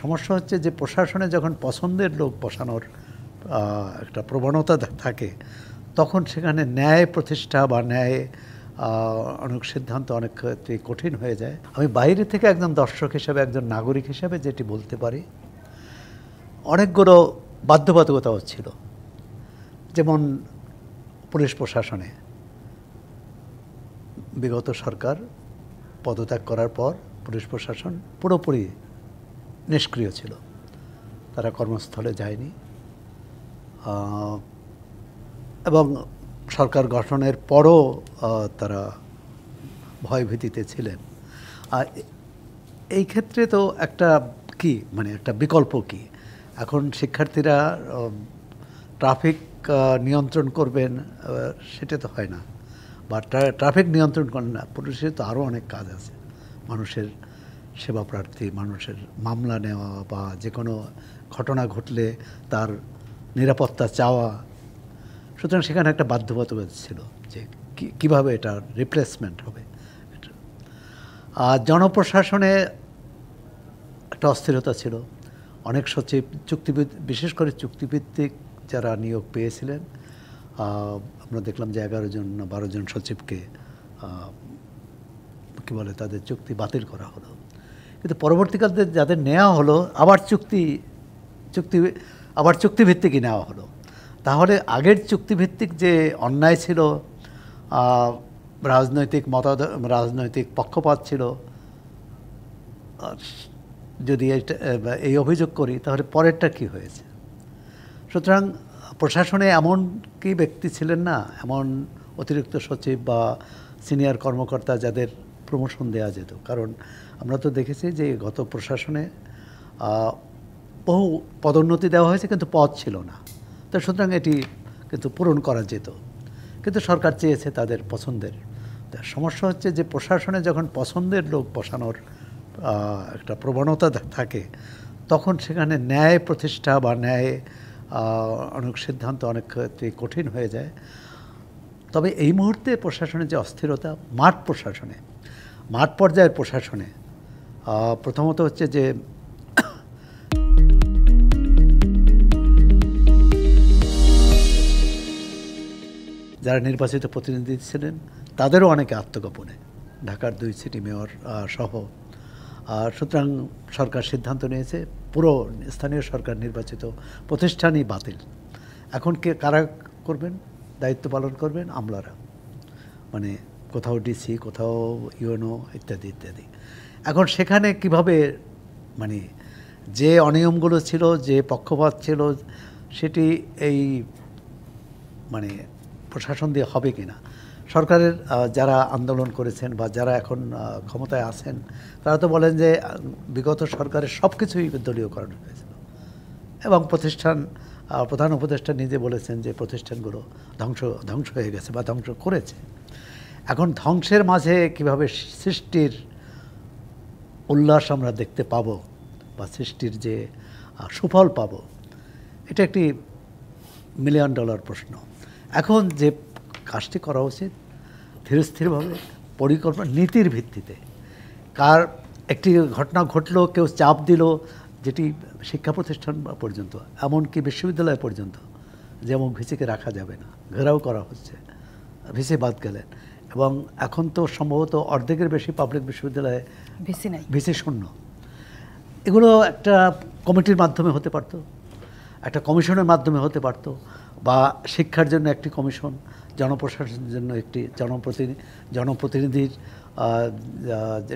সমস্যা হচ্ছে যে প্রশাসনে যখন পছন্দের লোক বসানোর একটা প্রবণতা থাকে তখন সেখানে ন্যায় প্রতিষ্ঠা বা ন্যায় অনেক সিদ্ধান্ত অনেক ক্ষেত্রে কঠিন হয়ে যায় আমি বাইরে থেকে একজন দর্শক হিসাবে একজন নাগরিক হিসাবে যেটি বলতে পারি অনেকগুলো বাধ্যবাধকতাও ছিল যেমন পুলিশ প্রশাসনে বিগত সরকার পদত্যাগ করার পর পুলিশ প্রশাসন পুরোপুরি নিষ্ক্রিয় ছিল তারা কর্মস্থলে যায়নি এবং সরকার গঠনের পরও তারা ভয়ভীতিতে ছিলেন এই ক্ষেত্রে তো একটা কি মানে একটা বিকল্প কি এখন শিক্ষার্থীরা ট্রাফিক নিয়ন্ত্রণ করবেন সেটা তো হয় না বা ট্রাফিক নিয়ন্ত্রণ করেন না পুলিশের তো আরও অনেক কাজ আছে মানুষের সেবা প্রার্থী মানুষের মামলা নেওয়া বা যে কোনো ঘটনা ঘটলে তার নিরাপত্তা চাওয়া সুতরাং সেখানে একটা বাধ্যবাধকতা ছিল যে কিভাবে এটা রিপ্লেসমেন্ট হবে আর জনপ্রশাসনে একটা অস্থিরতা ছিল অনেক সচিব চুক্তি বিশেষ করে চুক্তিভিত্তিক যারা নিয়োগ পেয়েছিলেন আমরা দেখলাম যে এগারো জন বারো জন সচিবকে কী বলে তাদের চুক্তি বাতিল করা হলো কিন্তু পরবর্তীকালে যাদের নেওয়া হলো আবার চুক্তি চুক্তি আবার চুক্তিভিত্তিকই নেওয়া হলো তাহলে আগের চুক্তিভিত্তিক যে অন্যায় ছিল রাজনৈতিক মত রাজনৈতিক পক্ষপাত ছিল যদি এই অভিযোগ করি তাহলে পরেরটা কি হয়েছে সুতরাং প্রশাসনে এমন কি ব্যক্তি ছিলেন না এমন অতিরিক্ত সচিব বা সিনিয়র কর্মকর্তা যাদের প্রমোশন দেয়া যেত কারণ আমরা তো দেখেছি যে গত প্রশাসনে বহু পদোন্নতি দেওয়া হয়েছে কিন্তু পদ ছিল না তো সুতরাং এটি কিন্তু পূরণ করা যেত কিন্তু সরকার চেয়েছে তাদের পছন্দের সমস্যা হচ্ছে যে প্রশাসনে যখন পছন্দের লোক বসানোর একটা প্রবণতা থাকে তখন সেখানে ন্যায় প্রতিষ্ঠা বা ন্যায় অনেক সিদ্ধান্ত অনেক ক্ষেত্রে কঠিন হয়ে যায় তবে এই মুহূর্তে প্রশাসনের যে অস্থিরতা মাঠ প্রশাসনে মাঠ পর্যায়ের প্রশাসনে প্রথমত হচ্ছে যে যারা নির্বাচিত প্রতিনিধি ছিলেন তাদেরও অনেকে আত্মগোপনে ঢাকার দুই সিটি মেয়র সহ আর সুতরাং সরকার সিদ্ধান্ত নিয়েছে পুরো স্থানীয় সরকার নির্বাচিত প্রতিষ্ঠানই বাতিল এখন কে কারা করবেন দায়িত্ব পালন করবেন আমলারা মানে কোথাও ডিসি কোথাও ইউএনও ইত্যাদি ইত্যাদি এখন সেখানে কিভাবে মানে যে অনিয়মগুলো ছিল যে পক্ষপাত ছিল সেটি এই মানে প্রশাসন দিয়ে হবে কি না সরকারের যারা আন্দোলন করেছেন বা যারা এখন ক্ষমতায় আছেন তারা তো বলেন যে বিগত সরকারের সব কিছুই করানো হয়েছিল এবং প্রতিষ্ঠান প্রধান উপদেষ্টা নিজে বলেছেন যে প্রতিষ্ঠানগুলো ধ্বংস ধ্বংস হয়ে গেছে বা ধ্বংস করেছে এখন ধ্বংসের মাঝে কিভাবে সৃষ্টির উল্লাস আমরা দেখতে পাব বা সৃষ্টির যে সুফল পাব এটা একটি মিলিয়ন ডলার প্রশ্ন এখন যে কাজটি করা উচিত ধীরস্থিরভাবে পরিকল্পনা নীতির ভিত্তিতে কার একটি ঘটনা ঘটলো কেউ চাপ দিল যেটি শিক্ষা প্রতিষ্ঠান পর্যন্ত এমনকি বিশ্ববিদ্যালয় পর্যন্ত যেমন ভিসিকে রাখা যাবে না ঘেরাও করা হচ্ছে ভিসি বাদ গেলেন এবং এখন তো সম্ভবত অর্ধেকের বেশি পাবলিক বিশ্ববিদ্যালয়ে ভিসি নাই ভিসি শূন্য এগুলো একটা কমিটির মাধ্যমে হতে পারত একটা কমিশনের মাধ্যমে হতে পারত বা শিক্ষার জন্য একটি কমিশন জনপ্রশাসনের জন্য একটি জনপ্রতিনিধি জনপ্রতিনিধির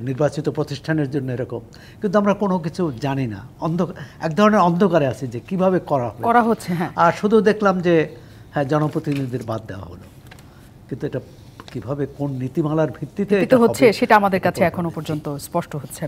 নির্বাচিত প্রতিষ্ঠানের জন্য এরকম কিন্তু আমরা কোনো কিছু জানি না অন্ধ এক ধরনের অন্ধকারে আছি যে কিভাবে করা করা হচ্ছে হ্যাঁ। আর শুধু দেখলাম যে হ্যাঁ জনপ্রতিনিধিদের বাদ দেওয়া হলো কিন্তু এটা কিভাবে কোন নীতিমালার ভিত্তিতে হচ্ছে সেটা আমাদের কাছে এখনো পর্যন্ত স্পষ্ট হচ্ছে না